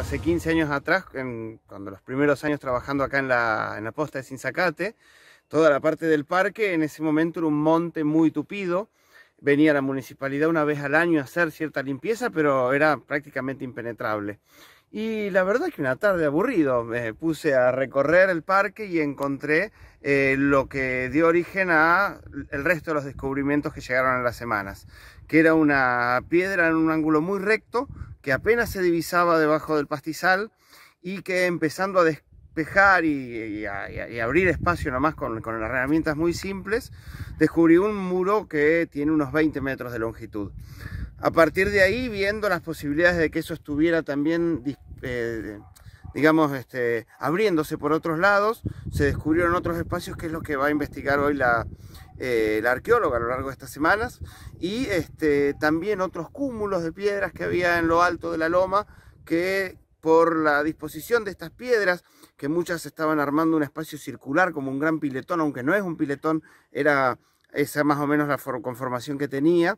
hace 15 años atrás, cuando los primeros años trabajando acá en la, en la posta de Sinzacate, toda la parte del parque en ese momento era un monte muy tupido. Venía la municipalidad una vez al año a hacer cierta limpieza, pero era prácticamente impenetrable. Y la verdad es que una tarde aburrido, me puse a recorrer el parque y encontré eh, lo que dio origen a el resto de los descubrimientos que llegaron en las semanas, que era una piedra en un ángulo muy recto que apenas se divisaba debajo del pastizal y que empezando a despejar y, abrir espacio nomás con, con herramientas muy simples, descubrí un muro que tiene unos 20 metros de longitud. A partir de ahí, viendo las posibilidades de que eso estuviera también, eh, digamos, este, abriéndose por otros lados, se descubrieron otros espacios, que es lo que va a investigar hoy la, eh, arqueóloga a lo largo de estas semanas, y este, también otros cúmulos de piedras que había en lo alto de la loma, que por la disposición de estas piedras, que muchas estaban armando un espacio circular como un gran piletón, aunque no es un piletón, era esa más o menos la conformación que tenía,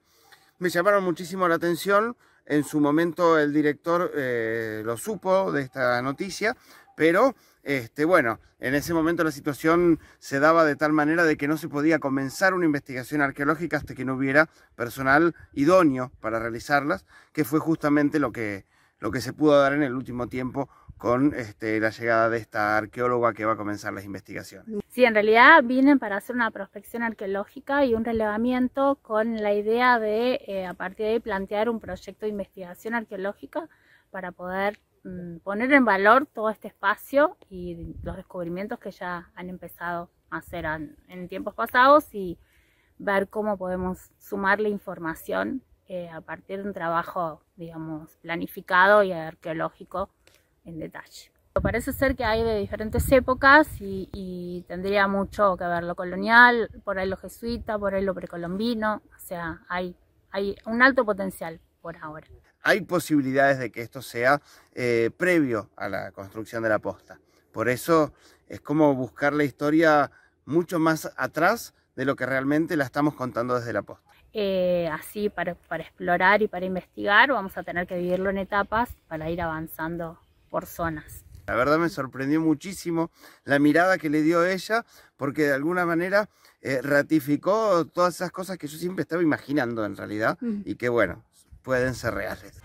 me llamaron muchísimo la atención. En su momento el director eh, lo supo de esta noticia, pero este, bueno, en ese momento la situación se daba de tal manera de que no se podía comenzar una investigación arqueológica hasta que no hubiera personal idóneo para realizarlas, que fue justamente lo que, lo que se pudo dar en el último tiempo con este, la llegada de esta arqueóloga que va a comenzar las investigaciones. Sí, en realidad vienen para hacer una prospección arqueológica y un relevamiento con la idea de, eh, a partir de ahí, plantear un proyecto de investigación arqueológica para poder mm, poner en valor todo este espacio y los descubrimientos que ya han empezado a hacer en, tiempos pasados y ver cómo podemos sumar la información eh, a partir de un trabajo, digamos, planificado y arqueológico en detalle. Parece ser que hay de diferentes épocas y, tendría mucho que ver lo colonial, por ahí lo jesuita, por ahí lo precolombino, o sea, hay, hay un alto potencial por ahora. Hay posibilidades de que esto sea eh, previo a la construcción de la posta. Por eso es como buscar la historia mucho más atrás de lo que realmente la estamos contando desde la posta. Eh, así, para, para explorar y para investigar, vamos a tener que vivirlo en etapas para ir avanzando la verdad me sorprendió muchísimo la mirada que le dio ella, porque de alguna manera eh, ratificó todas esas cosas que yo siempre estaba imaginando en realidad mm. y que bueno, pueden ser reales.